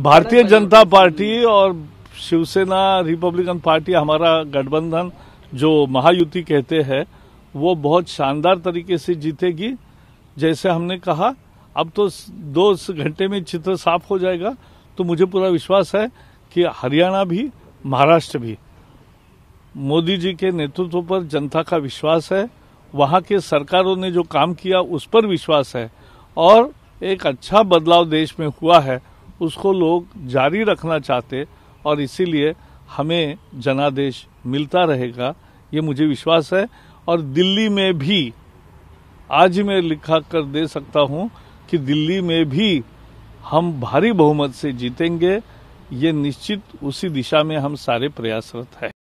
भारतीय जनता पार्टी और शिवसेना रिपब्लिकन पार्टी हमारा गठबंधन जो महायुति कहते हैं वो बहुत शानदार तरीके से जीतेगी जैसे हमने कहा अब तो दो घंटे में चित्र साफ हो जाएगा तो मुझे पूरा विश्वास है कि हरियाणा भी महाराष्ट्र भी मोदी जी के नेतृत्व पर जनता का विश्वास है वहाँ के सरकारों ने जो काम किया उस पर विश्वास है और एक अच्छा बदलाव देश में हुआ है उसको लोग जारी रखना चाहते और इसीलिए हमें जनादेश मिलता रहेगा ये मुझे विश्वास है और दिल्ली में भी आज मैं लिखा कर दे सकता हूँ कि दिल्ली में भी हम भारी बहुमत से जीतेंगे ये निश्चित उसी दिशा में हम सारे प्रयासरत हैं